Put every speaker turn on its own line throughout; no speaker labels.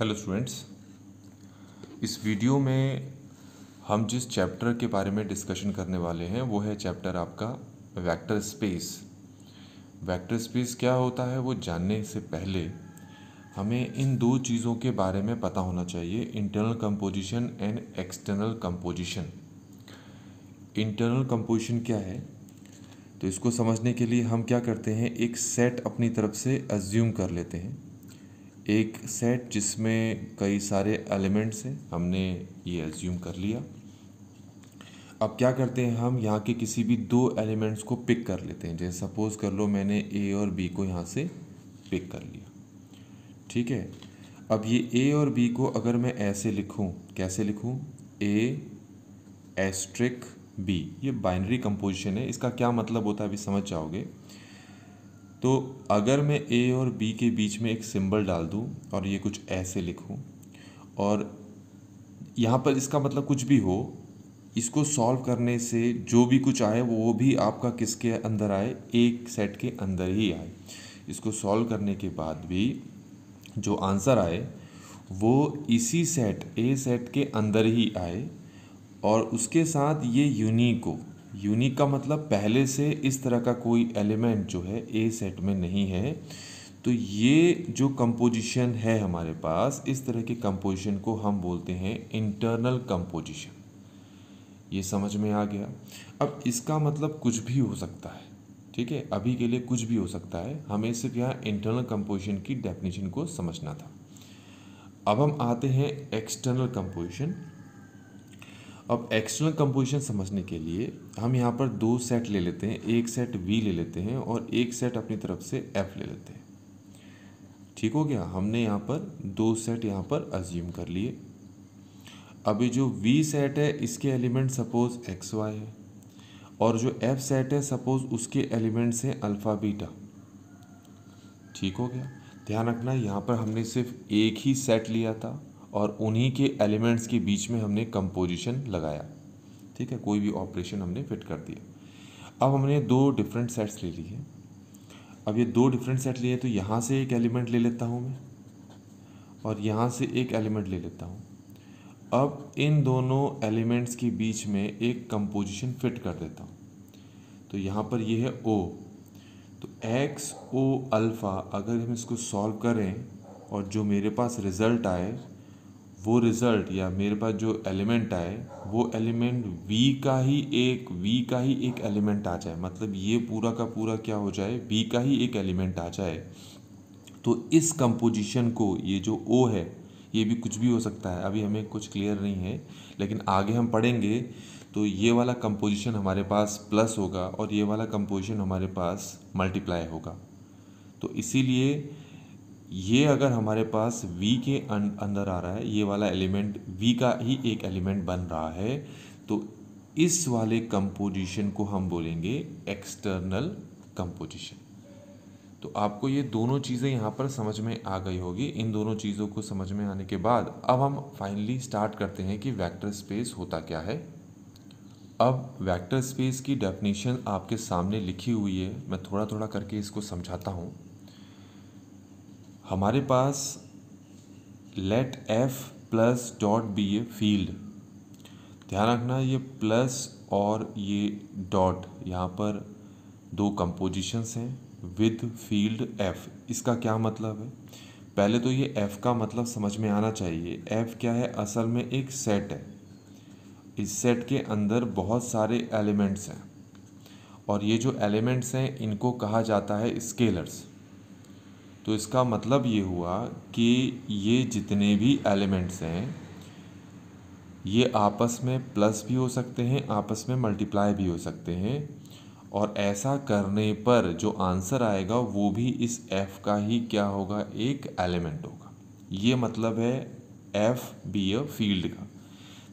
hello students इस video में हम जिस चैप्टर के बारे में डिस्कशन करने वाले हैं वो है चैप्टर आपका वेक्टर स्पेस वेक्टर स्पेस क्या होता है वो जानने से पहले हमें इन दो चीज़ों के बारे में पता होना चाहिए internal composition and external composition internal composition क्या है तो इसको समझने के लिए हम क्या करते हैं एक सेट अपनी तरफ से अज्यूम कर लेते हैं एक सेट जिसमें कई सारे एलिमेंट्स हैं हमने ये एज्यूम कर लिया अब क्या करते हैं हम यहाँ के किसी भी दो एलिमेंट्स को पिक कर लेते हैं जैसे सपोज़ कर लो मैंने ए और बी को यहाँ से पिक कर लिया ठीक है अब ये ए और बी को अगर मैं ऐसे लिखूँ कैसे लिखूँ ए एस्ट्रिक बी ये बाइनरी कंपोजिशन है इसका क्या मतलब होता है अभी समझ जाओगे तो अगर मैं ए और बी के बीच में एक सिंबल डाल दूँ और ये कुछ ऐसे लिखूँ और यहाँ पर इसका मतलब कुछ भी हो इसको सॉल्व करने से जो भी कुछ आए वो भी आपका किसके अंदर आए एक सेट के अंदर ही आए इसको सॉल्व करने के बाद भी जो आंसर आए वो इसी सेट ए सेट के अंदर ही आए और उसके साथ ये यूनिक हो यूनिक का मतलब पहले से इस तरह का कोई एलिमेंट जो है ए सेट में नहीं है तो ये जो कंपोजिशन है हमारे पास इस तरह के कंपोजिशन को हम बोलते हैं इंटरनल कंपोजिशन ये समझ में आ गया अब इसका मतलब कुछ भी हो सकता है ठीक है अभी के लिए कुछ भी हो सकता है हमें सिर्फ यहाँ इंटरनल कंपोजिशन की डेफिनेशन को समझना था अब हम आते हैं एक्सटर्नल कंपोजिशन अब एक्सटर्नल कंपोजिशन समझने के लिए हम यहाँ पर दो सेट ले लेते हैं एक सेट वी ले लेते हैं और एक सेट अपनी तरफ से एफ ले लेते हैं ठीक हो गया हमने यहाँ पर दो सेट यहाँ पर अज्यूम कर लिए अभी जो वी सेट है इसके एलिमेंट सपोज एक्स वाई है और जो एफ सेट है सपोज उसके एलिमेंट्स हैं अल्फ़ा बीटा ठीक हो गया ध्यान रखना यहाँ पर हमने सिर्फ एक ही सेट लिया था और उन्हीं के एलिमेंट्स के बीच में हमने कंपोजिशन लगाया ठीक है कोई भी ऑपरेशन हमने फिट कर दिया अब हमने दो डिफरेंट सेट्स ले लिए अब ये दो डिफरेंट सेट लिए तो यहाँ से एक एलिमेंट ले लेता हूँ मैं और यहाँ से एक एलिमेंट ले लेता हूँ अब इन दोनों एलिमेंट्स के बीच में एक कंपोजिशन फिट कर देता हूँ तो यहाँ पर ये है ओ तो एक्स ओ अल्फ़ा अगर हम इसको सॉल्व करें और जो मेरे पास रिज़ल्ट आए वो रिज़ल्ट या मेरे पास जो एलिमेंट आए वो एलिमेंट वी का ही एक वी का ही एक एलिमेंट आ जाए मतलब ये पूरा का पूरा क्या हो जाए वी का ही एक एलिमेंट आ जाए तो इस कंपोजिशन को ये जो ओ है ये भी कुछ भी हो सकता है अभी हमें कुछ क्लियर नहीं है लेकिन आगे हम पढ़ेंगे तो ये वाला कंपोजिशन हमारे पास प्लस होगा और ये वाला कंपोजिशन हमारे पास मल्टीप्लाई होगा तो इसीलिए ये अगर हमारे पास v के अंदर आ रहा है ये वाला एलिमेंट v का ही एक एलिमेंट बन रहा है तो इस वाले कंपोजिशन को हम बोलेंगे एक्सटर्नल कंपोजिशन तो आपको ये दोनों चीज़ें यहाँ पर समझ में आ गई होगी इन दोनों चीज़ों को समझ में आने के बाद अब हम फाइनली स्टार्ट करते हैं कि वेक्टर स्पेस होता क्या है अब वेक्टर स्पेस की डेफिनेशन आपके सामने लिखी हुई है मैं थोड़ा थोड़ा करके इसको समझाता हूँ हमारे पास let F plus dot be a field ध्यान रखना ये प्लस और ये डॉट यहाँ पर दो कंपोजिशंस हैं विद फील्ड एफ़ इसका क्या मतलब है पहले तो ये एफ़ का मतलब समझ में आना चाहिए एफ़ क्या है असल में एक सेट है इस सेट के अंदर बहुत सारे एलिमेंट्स हैं और ये जो एलिमेंट्स हैं इनको कहा जाता है स्केलर्स तो इसका मतलब ये हुआ कि ये जितने भी एलिमेंट्स हैं ये आपस में प्लस भी हो सकते हैं आपस में मल्टीप्लाई भी हो सकते हैं और ऐसा करने पर जो आंसर आएगा वो भी इस एफ़ का ही क्या होगा एक एलिमेंट होगा ये मतलब है एफ़ बी अ फील्ड का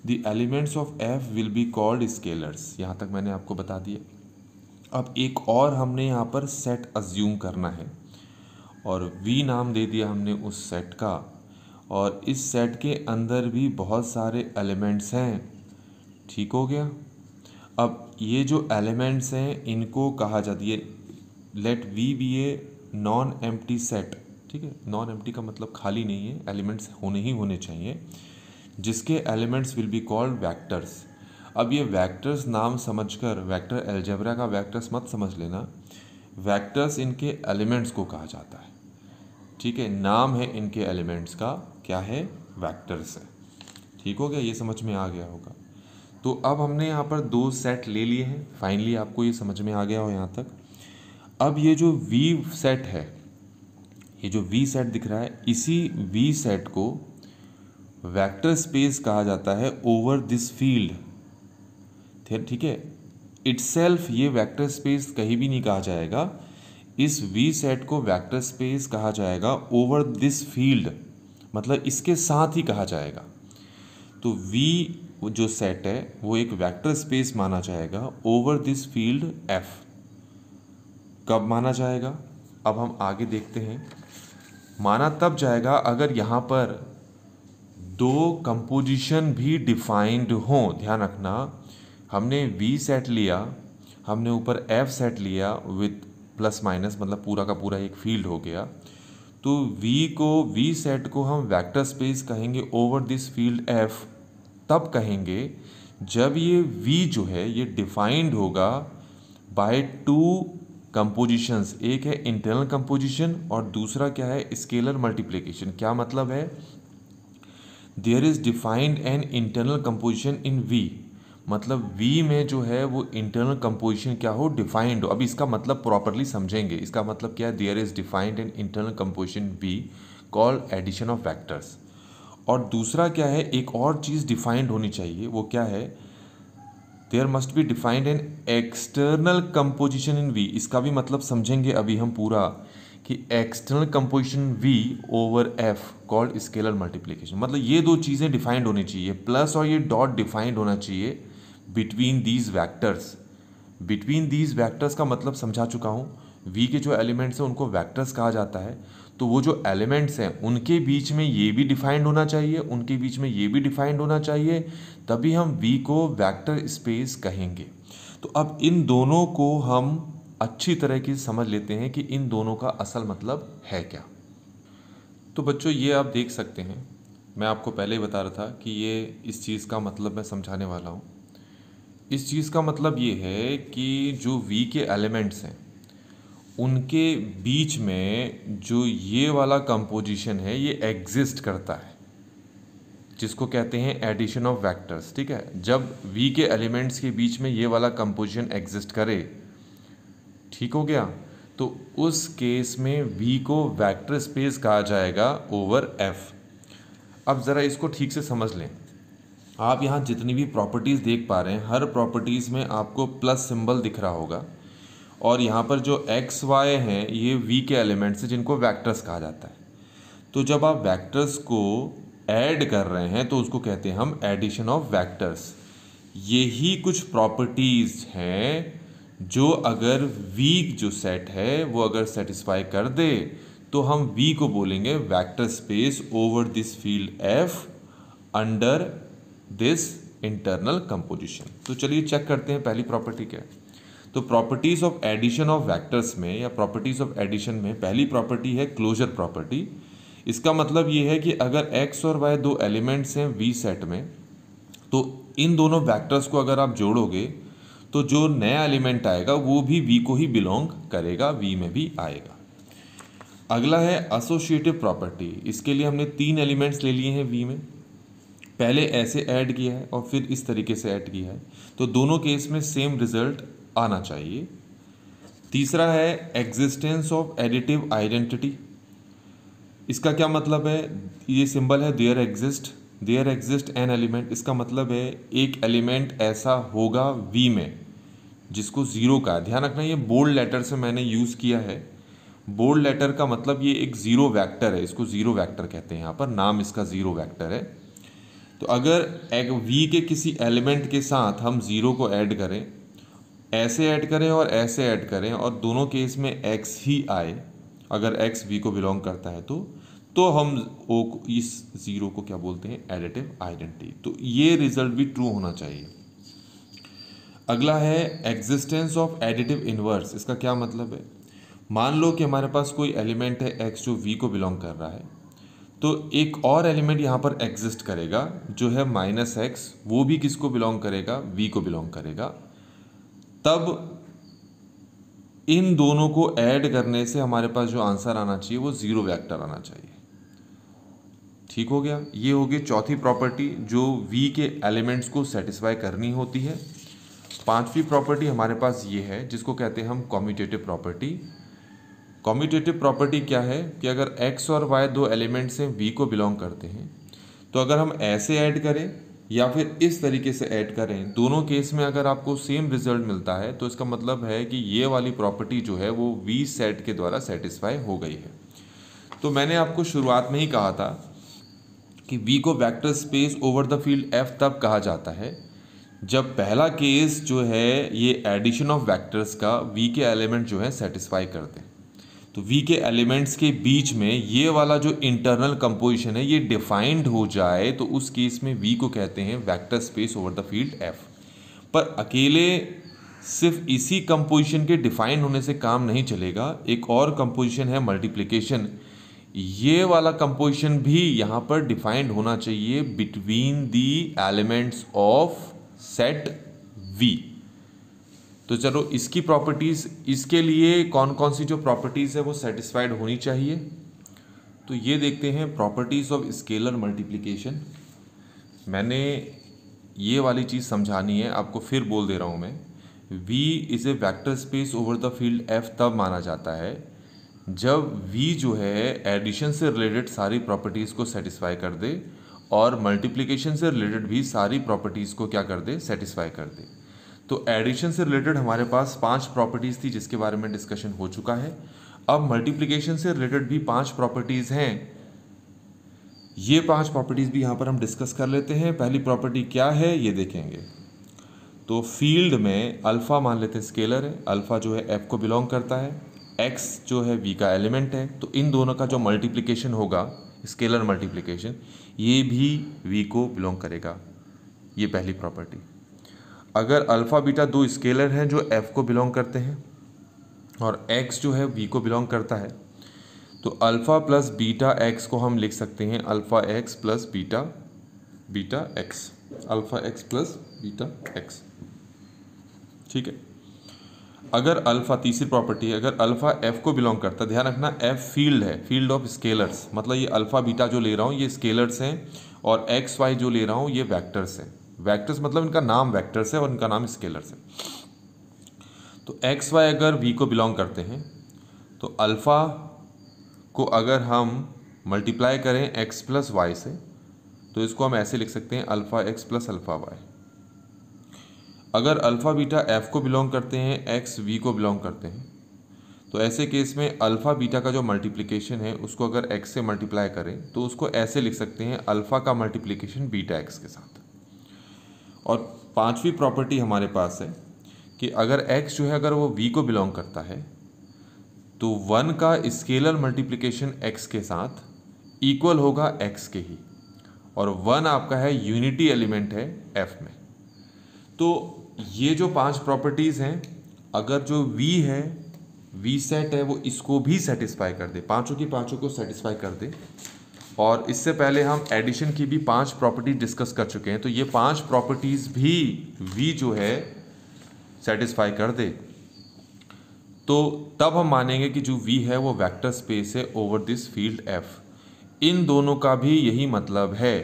the elements of F will be called scalars यहाँ तक मैंने आपको बता दिया अब एक और हमने यहाँ पर सेट अज्यूम करना है और वी नाम दे दिया हमने उस सेट का और इस सेट के अंदर भी बहुत सारे एलिमेंट्स हैं ठीक हो गया अब ये जो एलिमेंट्स हैं इनको कहा जाता है let V be a non empty set ठीक है नॉन एम्प्टी का मतलब खाली नहीं है एलिमेंट्स होने ही होने चाहिए जिसके elements will be called vectors अब ये वैक्टर्स नाम समझकर वैक्टर एल्जेब्रा का वैक्टर्स मत समझ लेना वैक्टर्स इनके एलिमेंट्स को कहा जाता है ठीक है नाम है इनके एलिमेंट्स का क्या है वैक्टर्स है ठीक हो गया ये समझ में आ गया होगा तो अब हमने यहाँ पर दो सेट ले लिए हैं फाइनली आपको ये समझ में आ गया हो यहाँ तक अब ये जो वी सेट है ये जो वी सेट दिख रहा है इसी वी सेट को वेक्टर स्पेस कहा जाता है ओवर दिस फील्ड ठीक है इट्सल्फ ये वेक्टर स्पेस कहीं भी नहीं कहा जाएगा इस वी सेट को वेक्टर स्पेस कहा जाएगा ओवर दिस फील्ड मतलब इसके साथ ही कहा जाएगा तो वी जो सेट है वो एक वेक्टर स्पेस माना जाएगा ओवर दिस फील्ड एफ कब माना जाएगा अब हम आगे देखते हैं माना तब जाएगा अगर यहाँ पर दो कंपोजिशन भी डिफाइंड हों ध्यान रखना हमने वी सेट लिया हमने ऊपर एफ सेट लिया विद प्लस माइनस मतलब पूरा का पूरा एक फील्ड हो गया तो V को V सेट को हम वेक्टर स्पेस कहेंगे ओवर दिस फील्ड F तब कहेंगे जब ये V जो है ये डिफाइंड होगा बाय टू कंपोजिशंस एक है इंटरनल कंपोजिशन और दूसरा क्या है स्केलर मल्टीप्लिकेशन क्या मतलब है there is defined an internal composition in V मतलब वी में जो है वो इंटरनल कंपोजिशन क्या हो डिफाइंड हो अब इसका मतलब प्रॉपरली समझेंगे इसका मतलब क्या है there is defined and internal composition we call addition of vectors और दूसरा क्या है एक और चीज़ डिफाइंड होनी चाहिए वो क्या है there must be defined an external composition in V इसका भी मतलब समझेंगे अभी हम पूरा कि external composition V over F called scalar multiplication मतलब ये दो चीज़ें डिफाइंड होनी चाहिए प्लस और ये डॉट डिफाइंड होना चाहिए between these vectors between these vectors का मतलब समझा चुका हूँ वी के जो एलिमेंट्स हैं उनको वैक्टर्स कहा जाता है तो वो जो एलिमेंट्स हैं उनके बीच में ये भी डिफाइंड होना चाहिए उनके बीच में ये भी डिफाइंड होना चाहिए तभी हम वी को वैक्टर स्पेस कहेंगे तो अब इन दोनों को हम अच्छी तरह की समझ लेते हैं कि इन दोनों का असल मतलब है क्या तो बच्चों ये आप देख सकते हैं मैं आपको पहले ही बता रहा था कि ये इस चीज़ का मतलब मैं समझाने वाला हूँ इस चीज़ का मतलब ये है कि जो वी के एलिमेंट्स हैं उनके बीच में जो ये वाला कंपोजिशन है ये एग्जिस्ट करता है जिसको कहते हैं एडिशन ऑफ वैक्टर्स ठीक है जब वी के एलिमेंट्स के बीच में ये वाला कंपोजिशन एग्जिस्ट करे ठीक हो गया तो उस केस में वी को वैक्टर स्पेस कहा जाएगा ओवर एफ अब ज़रा इसको ठीक से समझ लें आप यहाँ जितनी भी प्रॉपर्टीज़ देख पा रहे हैं हर प्रॉपर्टीज़ में आपको प्लस सिंबल दिख रहा होगा और यहाँ पर जो एक्स वाई हैं ये वी के एलिमेंट्स हैं जिनको वैक्टर्स कहा जाता है तो जब आप वैक्टर्स को ऐड कर रहे हैं तो उसको कहते हैं हम एडिशन ऑफ वैक्टर्स यही कुछ प्रॉपर्टीज़ हैं जो अगर वीक जो सेट है वो अगर सेटिस्फाई कर दे तो हम वी को बोलेंगे vector space over this field F under this internal composition तो चलिए चेक करते हैं पहली प्रॉपर्टी क्या है तो properties of addition of vectors में या प्रॉपर्टीज़ ऑफ एडिशन में पहली प्रॉपर्टी है क्लोजर प्रॉपर्टी इसका मतलब ये है कि अगर एक्स और वाई दो एलिमेंट्स हैं वी सेट में तो इन दोनों वैक्टर्स को अगर आप जोड़ोगे तो जो नया एलिमेंट आएगा वो भी वी को ही बिलोंग करेगा वी में भी आएगा अगला है एसोशिएटिव प्रॉपर्टी इसके लिए हमने तीन एलिमेंट्स ले लिए हैं वी में पहले ऐसे ऐड किया है और फिर इस तरीके से ऐड किया है तो दोनों केस में सेम रिजल्ट आना चाहिए तीसरा है एग्जिस्टेंस ऑफ एडिटिव आइडेंटिटी इसका क्या मतलब है ये सिंबल है there exist there exist an element इसका मतलब है एक एलिमेंट ऐसा होगा वी में जिसको ज़ीरो का है ध्यान रखना ये बोल्ड लेटर से मैंने यूज़ किया है बोल्ड लेटर का मतलब ये एक ज़ीरो वैक्टर है इसको ज़ीरो वैक्टर कहते हैं यहाँ पर नाम इसका ज़ीरो वैक्टर है तो अगर एक वी के किसी एलिमेंट के साथ हम ज़ीरो को ऐड करें ऐसे ऐड करें और ऐसे ऐड करें और दोनों केस में एक्स ही आए अगर एक्स वी को बिलोंग करता है तो तो हम ओ इस ज़ीरो को क्या बोलते हैं एडिटिव आइडेंटिटी तो ये रिजल्ट भी ट्रू होना चाहिए अगला है एग्जिस्टेंस ऑफ एडिटिव इन्वर्स इसका क्या मतलब है मान लो कि हमारे पास कोई एलिमेंट है एक्स जो वी को बिलोंग कर रहा है तो एक और एलिमेंट यहाँ पर एग्जिस्ट करेगा जो है माइनस एक्स वो भी किसको बिलोंग करेगा वी को बिलोंग करेगा तब इन दोनों को ऐड करने से हमारे पास जो आंसर आना चाहिए वो ज़ीरो वेक्टर आना चाहिए ठीक हो गया ये होगी चौथी प्रॉपर्टी जो वी के एलिमेंट्स को सेटिस्फाई करनी होती है पांचवी प्रॉपर्टी हमारे पास ये है जिसको कहते हैं हम कॉम्यूटेटिव प्रॉपर्टी कॉम्यूटेटिव प्रॉपर्टी क्या है कि अगर एक्स और वाई दो एलिमेंट्स हैं वी को बिलोंग करते हैं तो अगर हम ऐसे ऐड करें या फिर इस तरीके से ऐड करें दोनों केस में अगर आपको सेम रिजल्ट मिलता है तो इसका मतलब है कि ये वाली प्रॉपर्टी जो है वो वी सेट के द्वारा सेटिस्फाई हो गई है तो मैंने आपको शुरुआत में ही कहा था कि वी को vector space over the field F तब कहा जाता है जब पहला केस जो है ये एडिशन ऑफ वैक्टर्स का वी के एलिमेंट जो है सेटिस्फाई करते हैं तो वी के एलिमेंट्स के बीच में ये वाला जो इंटरनल कंपोजिशन है ये डिफाइंड हो जाए तो उस केस में वी को कहते हैं vector space over the field F पर अकेले सिर्फ इसी कंपोजिशन के डिफाइंड होने से काम नहीं चलेगा एक और कंपोजिशन है मल्टीप्लिकेशन ये वाला कंपोजिशन भी यहाँ पर डिफाइंड होना चाहिए between the elements of set V तो चलो इसकी प्रॉपर्टीज़ इसके लिए कौन कौन सी जो प्रॉपर्टीज़ है वो सेटिस्फाइड होनी चाहिए तो ये देखते हैं प्रॉपर्टीज़ ऑफ स्केलर मल्टीप्लिकेशन मैंने ये वाली चीज़ समझानी है आपको फिर बोल दे रहा हूँ मैं v is a vector space over the field f तब माना जाता है जब v जो है एडिशन से रिलेटेड सारी प्रॉपर्टीज़ को सेटिस्फाई कर दे और मल्टीप्लिकेशन से रिलेटेड भी सारी प्रॉपर्टीज़ को क्या कर दे सेटिस्फाई कर दे तो एडिशन से रिलेटेड हमारे पास पांच प्रॉपर्टीज़ थी जिसके बारे में डिस्कशन हो चुका है अब मल्टीप्लीकेशन से रिलेटेड भी पांच प्रॉपर्टीज़ हैं ये पांच प्रॉपर्टीज़ भी यहाँ पर हम डिस्कस कर लेते हैं पहली प्रॉपर्टी क्या है ये देखेंगे तो फील्ड में अल्फ़ा मान लेते हैं स्केलर है अल्फ़ा जो है एफ को बिलोंग करता है एक्स जो है वी का एलिमेंट है तो इन दोनों का जो मल्टीप्लीकेशन होगा स्केलर मल्टीप्लीकेशन ये भी वी को बिलोंग करेगा ये पहली प्रॉपर्टी अगर अल्फ़ा बीटा दो स्केलर हैं जो एफ़ को बिलोंग करते हैं और एक्स जो है वी को बिलोंग करता है तो अल्फ़ा प्लस बीटा एक्स को हम लिख सकते हैं alpha x plus beta beta x alpha x plus beta x ठीक है अगर अल्फ़ा तीसरी प्रॉपर्टी है अगर अल्फ़ा एफ़ को बिलोंग करता ध्यान रखना एफ़ फील्ड है फील्ड ऑफ स्केलर्स मतलब ये अल्फ़ा बीटा जो ले रहा हूँ ये स्केलर्स हैं और एक्स वाई जो ले रहा हूँ ये वैक्टर्स हैं वैक्टर्स मतलब इनका नाम वैक्टर्स है और इनका नाम स्केलर्स है तो एक्स वाई अगर वी को बिलोंग करते हैं तो अल्फ़ा को अगर हम मल्टीप्लाई करें एक्स प्लस वाई से तो इसको हम ऐसे लिख सकते हैं alpha x plus alpha y अगर अल्फ़ा बीटा एफ को बिलोंग करते हैं एक्स वी को बिलोंग करते हैं तो ऐसे केस में अल्फ़ा बीटा का जो मल्टीप्लिकेशन है उसको अगर एक्स से मल्टीप्लाई करें तो उसको ऐसे लिख सकते हैं अल्फ़ा का मल्टीप्लिकेशन बीटा एक्स के साथ और पांचवी प्रॉपर्टी हमारे पास है कि अगर x जो है अगर वो v को बिलोंग करता है तो वन का स्केलर मल्टीप्लीकेशन x के साथ इक्वल होगा x के ही और वन आपका है यूनिटी एलिमेंट है f में तो ये जो पांच प्रॉपर्टीज़ हैं अगर जो v है v सेट है वो इसको भी सेटिस्फाई कर दे पांचों की पांचों को सेटिस्फाई कर दे और इससे पहले हम एडिशन की भी पांच प्रॉपर्टी डिस्कस कर चुके हैं तो ये पांच प्रॉपर्टीज़ भी वी जो है सेटिस्फाई कर दे तो तब हम मानेंगे कि जो वी है वो वेक्टर स्पेस है ओवर दिस फील्ड एफ इन दोनों का भी यही मतलब है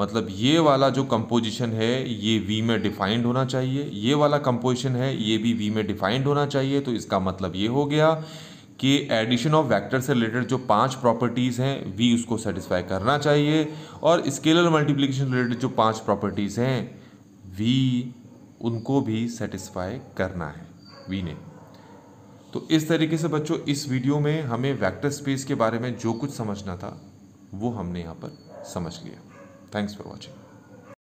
मतलब ये वाला जो कंपोजिशन है ये वी में डिफाइंड होना चाहिए ये वाला कंपोजिशन है ये भी वी में डिफाइंड होना चाहिए तो इसका मतलब ये हो गया कि एडिशन ऑफ वेक्टर से रिलेटेड जो पांच प्रॉपर्टीज़ हैं वी उसको सेटिस्फाई करना चाहिए और स्केलर मल्टीप्लिकेशन रिलेटेड जो पांच प्रॉपर्टीज़ हैं वी उनको भी सेटिस्फाई करना है वी ने तो इस तरीके से बच्चों इस वीडियो में हमें वेक्टर स्पेस के बारे में जो कुछ समझना था वो हमने यहाँ पर समझ लिया थैंक्स फॉर वॉचिंग